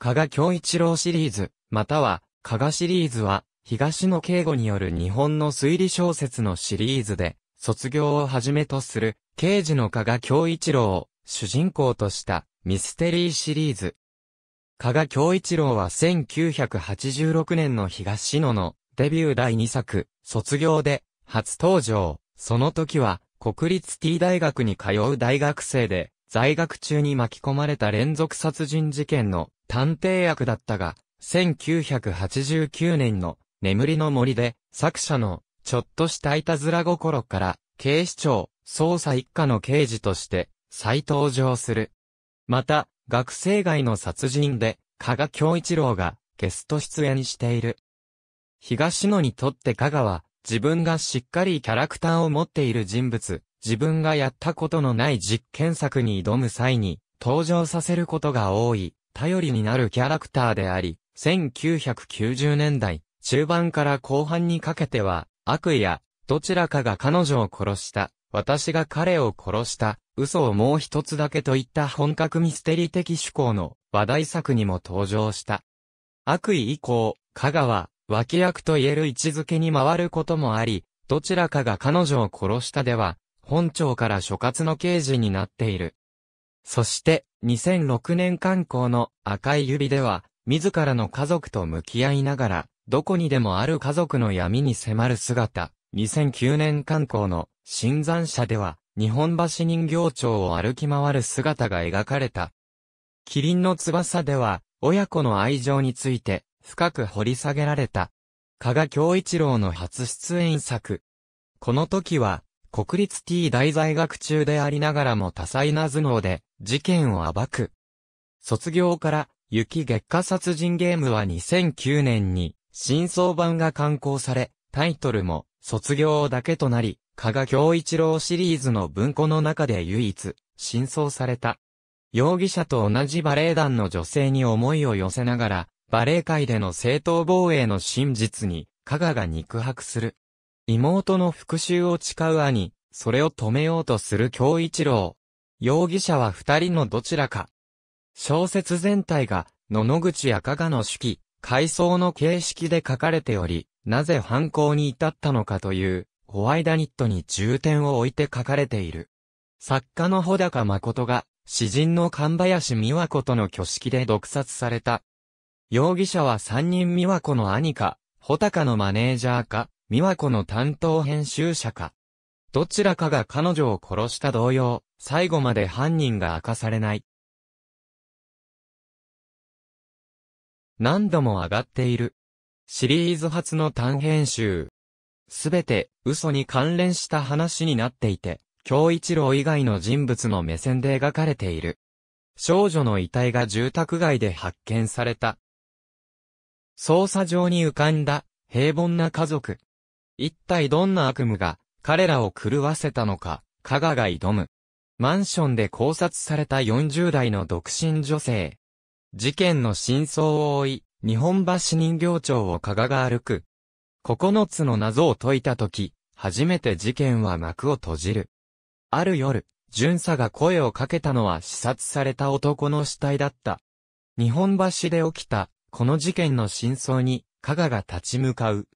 加賀京一郎シリーズ、または、加賀シリーズは、東野敬吾による日本の推理小説のシリーズで、卒業をはじめとする、刑事の加賀京一郎を主人公としたミステリーシリーズ。加賀京一郎は1986年の東野のデビュー第2作、卒業で初登場。その時は国立 T 大学に通う大学生で、在学中に巻き込まれた連続殺人事件の探偵役だったが、1989年の眠りの森で作者のちょっとしたいたずら心から警視庁捜査一課の刑事として再登場する。また、学生外の殺人で加賀京一郎がゲスト出演している。東野にとって加賀は自分がしっかりキャラクターを持っている人物自分がやったことのない実験作に挑む際に登場させることが多い、頼りになるキャラクターであり、1990年代中盤から後半にかけては、悪意や、どちらかが彼女を殺した、私が彼を殺した、嘘をもう一つだけといった本格ミステリー的趣向の話題作にも登場した。悪意以降、香川、脇役と言える位置づけに回ることもあり、どちらかが彼女を殺したでは、本庁から所轄の刑事になっている。そして、2006年刊行の赤い指では、自らの家族と向き合いながら、どこにでもある家族の闇に迫る姿、2009年刊行の新山社では、日本橋人形町を歩き回る姿が描かれた。キリンの翼では、親子の愛情について、深く掘り下げられた。加賀京一郎の初出演作。この時は、国立 T 大在学中でありながらも多彩な頭脳で事件を暴く。卒業から雪月下殺人ゲームは2009年に真相版が刊行され、タイトルも卒業だけとなり、加賀京一郎シリーズの文庫の中で唯一、真相された。容疑者と同じバレエ団の女性に思いを寄せながら、バレエ界での正当防衛の真実に、加賀が肉薄する。妹の復讐を誓う兄、それを止めようとする京一郎。容疑者は二人のどちらか。小説全体が、野々口赤賀の手記、回想の形式で書かれており、なぜ犯行に至ったのかという、ホワイダニットに重点を置いて書かれている。作家の穂高誠が、詩人の神林美和子との挙式で毒殺された。容疑者は三人美和子の兄か、穂高のマネージャーか、美和子の担当編集者か。どちらかが彼女を殺した同様、最後まで犯人が明かされない。何度も上がっている。シリーズ初の短編集。すべて嘘に関連した話になっていて、京一郎以外の人物の目線で描かれている。少女の遺体が住宅街で発見された。捜査上に浮かんだ平凡な家族。一体どんな悪夢が彼らを狂わせたのか、加賀が挑む。マンションで考察された40代の独身女性。事件の真相を追い、日本橋人形町を加賀が歩く。9つの謎を解いたとき、初めて事件は幕を閉じる。ある夜、巡査が声をかけたのは視察された男の死体だった。日本橋で起きた、この事件の真相に、加賀が立ち向かう。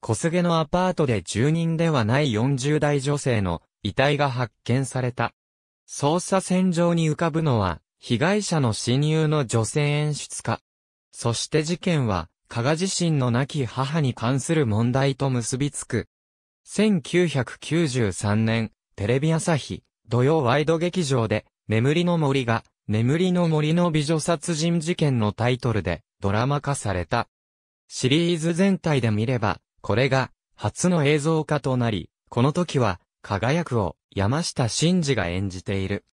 小菅のアパートで住人ではない40代女性の遺体が発見された。捜査線上に浮かぶのは、被害者の親友の女性演出家。そして事件は、加賀自身の亡き母に関する問題と結びつく。1993年、テレビ朝日、土曜ワイド劇場で、眠りの森が、眠りの森の美女殺人事件のタイトルでドラマ化された。シリーズ全体で見れば、これが、初の映像化となり、この時は、輝くを山下真嗣が演じている。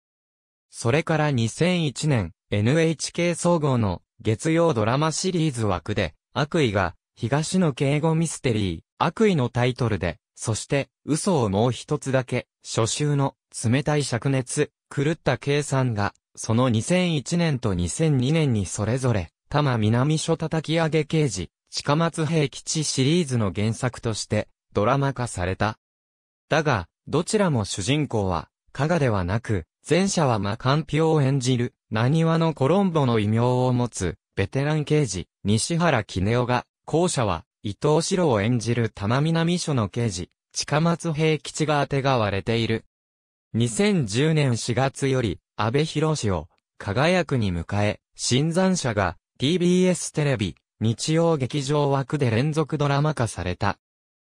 それから2001年、NHK 総合の月曜ドラマシリーズ枠で、悪意が、東野敬吾ミステリー、悪意のタイトルで、そして、嘘をもう一つだけ、初秋の、冷たい灼熱、狂った計算が、その2001年と2002年にそれぞれ、多摩南署叩き上げ刑事、近松平吉シリーズの原作としてドラマ化された。だが、どちらも主人公は、加賀ではなく、前者は魔漢ピを演じる、何話のコロンボの異名を持つ、ベテラン刑事、西原絹代が、後者は、伊藤四郎を演じる玉南署の刑事、近松平吉が当てがわれている。2010年4月より、安倍博士を、輝くに迎え、新参者が、TBS テレビ、日曜劇場枠で連続ドラマ化された。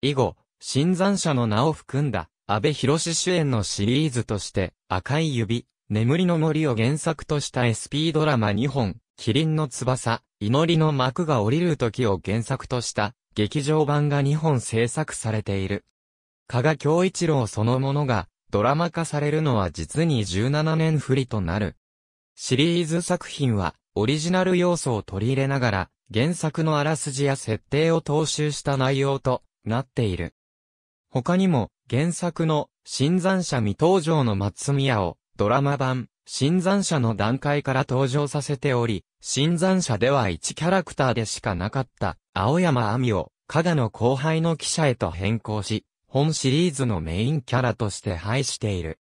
以後、新参者の名を含んだ、安部博主演のシリーズとして、赤い指、眠りの森を原作とした SP ドラマ2本、麒麟の翼、祈りの幕が降りる時を原作とした、劇場版が2本制作されている。加賀京一郎そのものが、ドラマ化されるのは実に17年不利となる。シリーズ作品は、オリジナル要素を取り入れながら、原作のあらすじや設定を踏襲した内容となっている。他にも、原作の、新山者未登場の松宮を、ドラマ版、新山者の段階から登場させており、新山者では1キャラクターでしかなかった、青山亜美を、加賀の後輩の記者へと変更し、本シリーズのメインキャラとして配している。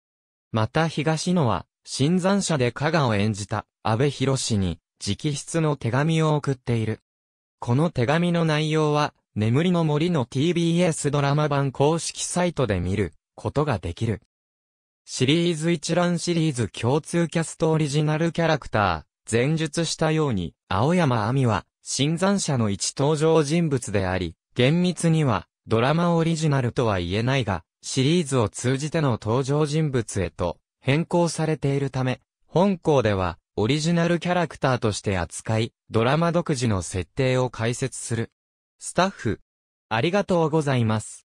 また東野は、新山者で加賀を演じた、安部博に、直筆の手紙を送っている。この手紙の内容は、眠りの森の TBS ドラマ版公式サイトで見ることができる。シリーズ一覧シリーズ共通キャストオリジナルキャラクター、前述したように、青山亜美は、新参者の一登場人物であり、厳密には、ドラマオリジナルとは言えないが、シリーズを通じての登場人物へと変更されているため、本校ではオリジナルキャラクターとして扱い、ドラマ独自の設定を解説する。スタッフ、ありがとうございます。